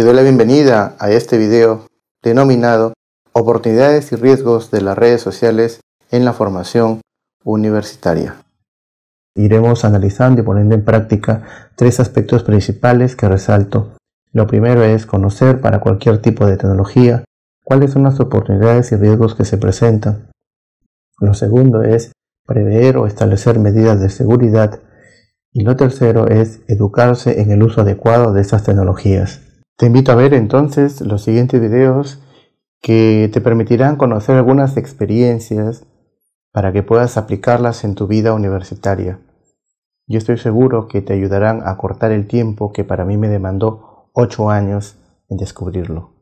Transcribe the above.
Te doy la bienvenida a este video denominado Oportunidades y riesgos de las redes sociales en la formación universitaria. Iremos analizando y poniendo en práctica tres aspectos principales que resalto. Lo primero es conocer para cualquier tipo de tecnología cuáles son las oportunidades y riesgos que se presentan. Lo segundo es prever o establecer medidas de seguridad. Y lo tercero es educarse en el uso adecuado de estas tecnologías. Te invito a ver entonces los siguientes videos que te permitirán conocer algunas experiencias para que puedas aplicarlas en tu vida universitaria. Yo estoy seguro que te ayudarán a cortar el tiempo que para mí me demandó 8 años en descubrirlo.